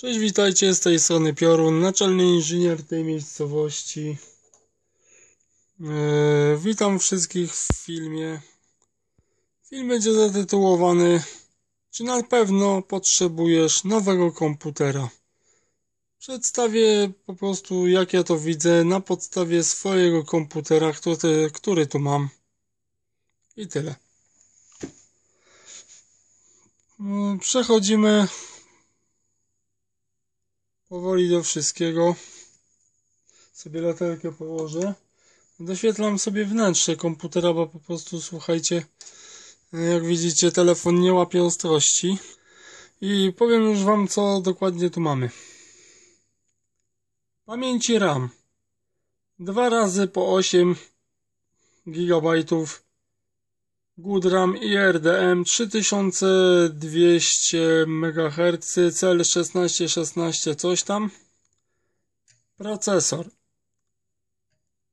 Cześć, witajcie, z tej strony Piorun, naczelny inżynier tej miejscowości. E, witam wszystkich w filmie. Film będzie zatytułowany Czy na pewno potrzebujesz nowego komputera? Przedstawię po prostu jak ja to widzę na podstawie swojego komputera, który, który tu mam. I tyle. E, przechodzimy powoli do wszystkiego sobie latarkę położę. Doświetlam sobie wnętrze komputera, bo po prostu słuchajcie, jak widzicie, telefon nie łapie ostrości. I powiem już Wam, co dokładnie tu mamy. Pamięci RAM. Dwa razy po 8 GB Gudram IRDM 3200 MHz, cel 1616 coś tam. Procesor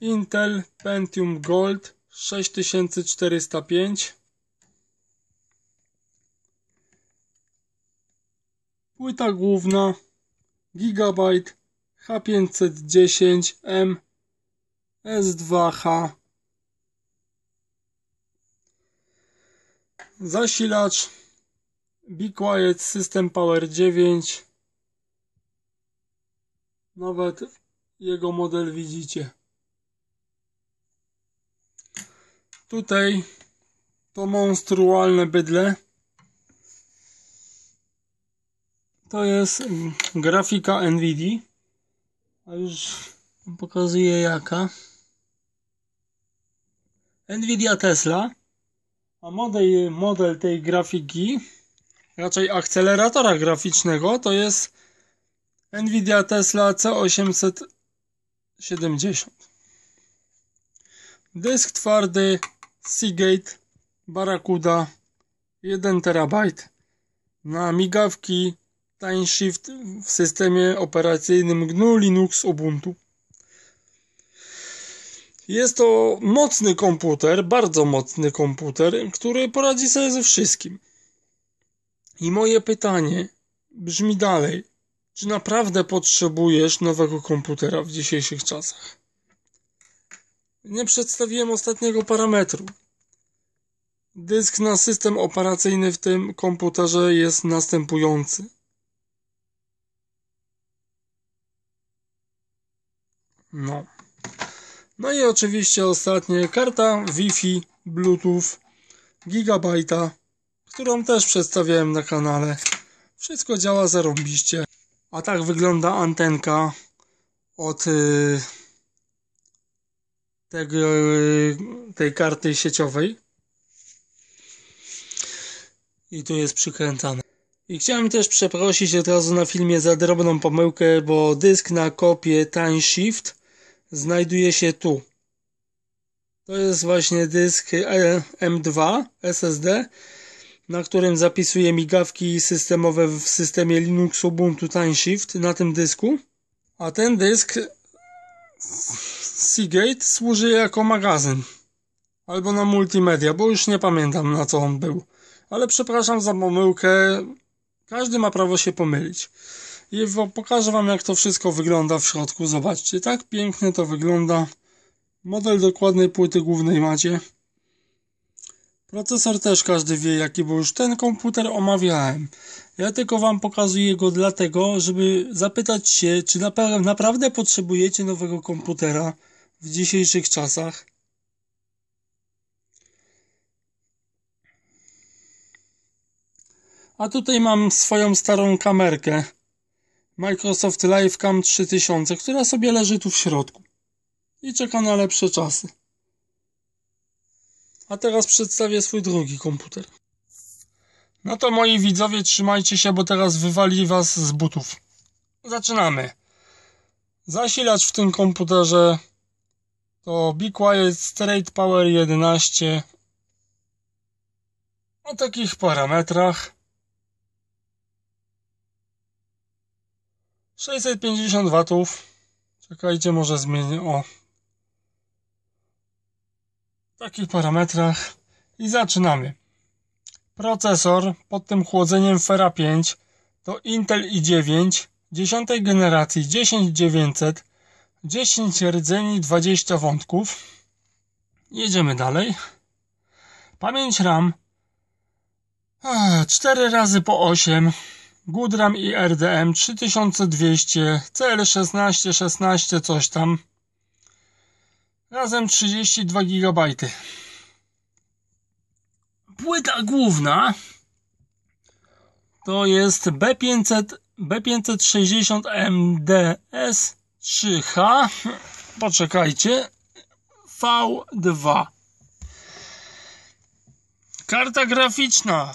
Intel Pentium Gold 6405. Płyta główna Gigabyte H510M S2H zasilacz Be Quiet System Power 9 nawet jego model widzicie tutaj to monstrualne bydle to jest grafika Nvidia, a już pokazuję jaka Nvidia Tesla a model, model tej grafiki, raczej akceleratora graficznego, to jest Nvidia Tesla C870. Dysk twardy Seagate Barracuda 1 terabajt na migawki Timeshift w systemie operacyjnym GNU Linux Ubuntu. Jest to mocny komputer, bardzo mocny komputer, który poradzi sobie ze wszystkim. I moje pytanie brzmi dalej: czy naprawdę potrzebujesz nowego komputera w dzisiejszych czasach? Nie przedstawiłem ostatniego parametru. Dysk na system operacyjny w tym komputerze jest następujący. No. No i oczywiście ostatnie karta Wi-Fi, Bluetooth, Gigabajta, którą też przedstawiałem na kanale. Wszystko działa zarąbiście. A tak wygląda antenka od y, tego, y, tej karty sieciowej. I tu jest przykręcane. I chciałem też przeprosić od razu na filmie za drobną pomyłkę, bo dysk na kopię Time Shift znajduje się tu. To jest właśnie dysk M2 SSD, na którym zapisuję migawki systemowe w systemie Linux Ubuntu Timeshift na tym dysku. A ten dysk Seagate służy jako magazyn. Albo na multimedia, bo już nie pamiętam na co on był. Ale przepraszam za pomyłkę. Każdy ma prawo się pomylić. I pokażę Wam jak to wszystko wygląda w środku. Zobaczcie, tak pięknie to wygląda. Model dokładnej płyty głównej macie. Procesor też każdy wie jaki, bo już ten komputer omawiałem. Ja tylko Wam pokazuję go dlatego, żeby zapytać się, czy naprawdę potrzebujecie nowego komputera w dzisiejszych czasach. A tutaj mam swoją starą kamerkę. Microsoft Livecam 3000, która sobie leży tu w środku i czeka na lepsze czasy. A teraz przedstawię swój drugi komputer. No to moi widzowie, trzymajcie się, bo teraz wywali was z butów. Zaczynamy. Zasilacz w tym komputerze to Quiet Straight Power 11 o takich parametrach 650 watów. Czekajcie, może zmienię o takich parametrach i zaczynamy. Procesor pod tym chłodzeniem Fera 5 to Intel i9 10 generacji 10900 10 rdzeni 20 wątków. Jedziemy dalej. Pamięć RAM 4 razy po 8 Gudram i RDM 3200, cl 1616 coś tam. Razem 32 GB. Płyta główna to jest B500, B560MDS3H. Poczekajcie. V2. Karta graficzna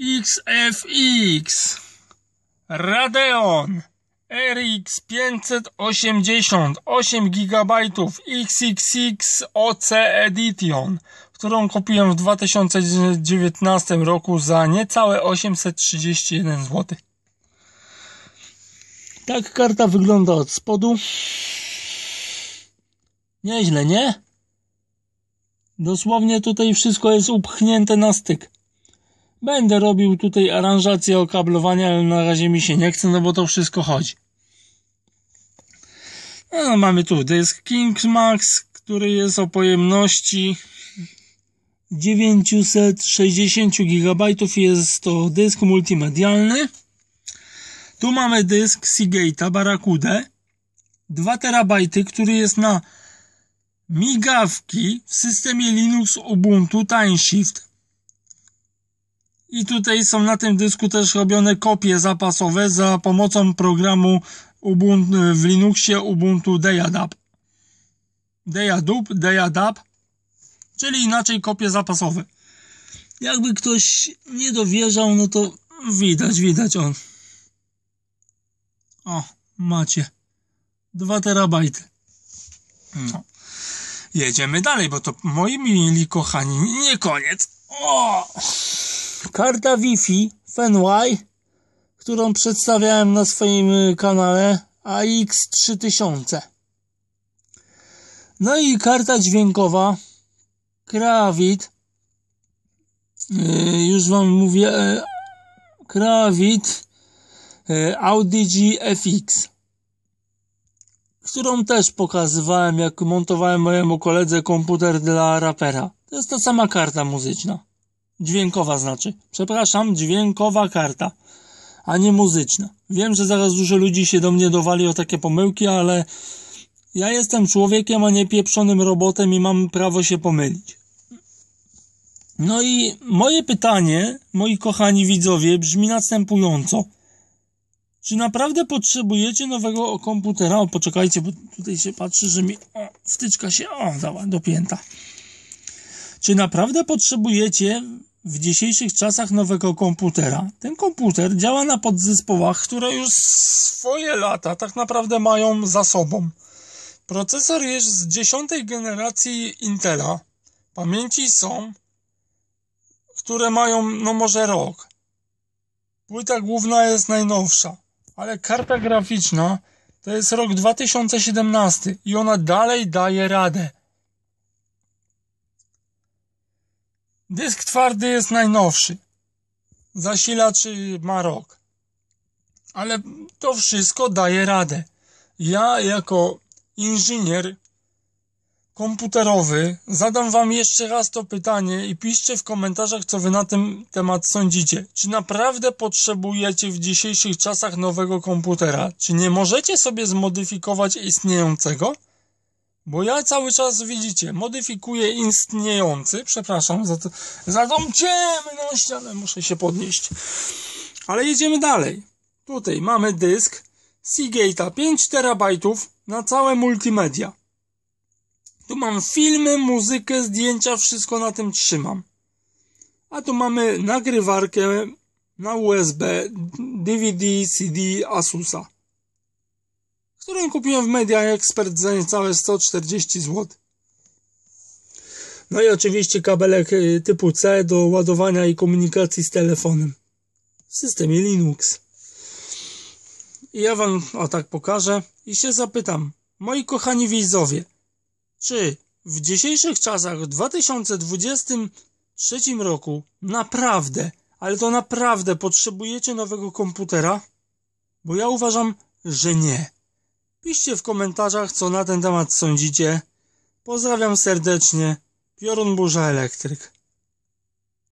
XFX Radeon RX 580 8 GB XXX OC Edition, którą kupiłem w 2019 roku za niecałe 831 zł. Tak karta wygląda od spodu. Nieźle, nie? Dosłownie tutaj wszystko jest upchnięte na styk. Będę robił tutaj aranżację okablowania, ale na razie mi się nie chce, no bo to wszystko chodzi. No, mamy tu dysk Kingmax, który jest o pojemności 960 GB. Jest to dysk multimedialny. Tu mamy dysk Seagate'a Barracuda 2 terabajty, który jest na migawki w systemie Linux Ubuntu Timeshift i tutaj są na tym dysku też robione kopie zapasowe za pomocą programu Ubuntu, w Linuxie Ubuntu Deadap. Deadup, Deadap, czyli inaczej kopie zapasowe. Jakby ktoś nie dowierzał, no to widać, widać on. O, macie. 2 terabajty. No. Jedziemy dalej, bo to moi mili kochani, nie koniec. O! Karta Wi-Fi Fenway, którą przedstawiałem na swoim y, kanale AX3000. No i karta dźwiękowa Krawit. Y, już Wam mówię. Y, Krawit Audi GFX którą też pokazywałem, jak montowałem mojemu koledze komputer dla rapera. To jest ta sama karta muzyczna. Dźwiękowa znaczy. Przepraszam, dźwiękowa karta, a nie muzyczna. Wiem, że zaraz dużo ludzi się do mnie dowali o takie pomyłki, ale ja jestem człowiekiem, a nie pieprzonym robotem i mam prawo się pomylić. No i moje pytanie, moi kochani widzowie, brzmi następująco. Czy naprawdę potrzebujecie nowego komputera? O, poczekajcie, bo tutaj się patrzy, że mi o, wtyczka się, o, dała, dopięta. Czy naprawdę potrzebujecie w dzisiejszych czasach nowego komputera. Ten komputer działa na podzespołach, które już swoje lata tak naprawdę mają za sobą. Procesor jest z dziesiątej generacji Intela. Pamięci są, które mają no może rok. Płyta główna jest najnowsza, ale karta graficzna to jest rok 2017 i ona dalej daje radę. Dysk twardy jest najnowszy. Zasilacz ma rok. Ale to wszystko daje radę. Ja jako inżynier komputerowy zadam wam jeszcze raz to pytanie i piszcie w komentarzach, co wy na ten temat sądzicie. Czy naprawdę potrzebujecie w dzisiejszych czasach nowego komputera? Czy nie możecie sobie zmodyfikować istniejącego? Bo ja cały czas, widzicie, modyfikuję istniejący, przepraszam za, to, za tą ciemność, ale muszę się podnieść. Ale jedziemy dalej. Tutaj mamy dysk Seagate'a 5 terabajtów na całe multimedia. Tu mam filmy, muzykę, zdjęcia, wszystko na tym trzymam. A tu mamy nagrywarkę na USB, DVD, CD, Asusa którą kupiłem w Media Expert za niecałe 140 zł. No i oczywiście kabelek y, typu C do ładowania i komunikacji z telefonem w systemie Linux. I ja wam o tak pokażę i się zapytam, moi kochani widzowie, czy w dzisiejszych czasach, w 2023 roku, naprawdę, ale to naprawdę potrzebujecie nowego komputera? Bo ja uważam, że nie. Piszcie w komentarzach, co na ten temat sądzicie. Pozdrawiam serdecznie. Piorun Burza Elektryk.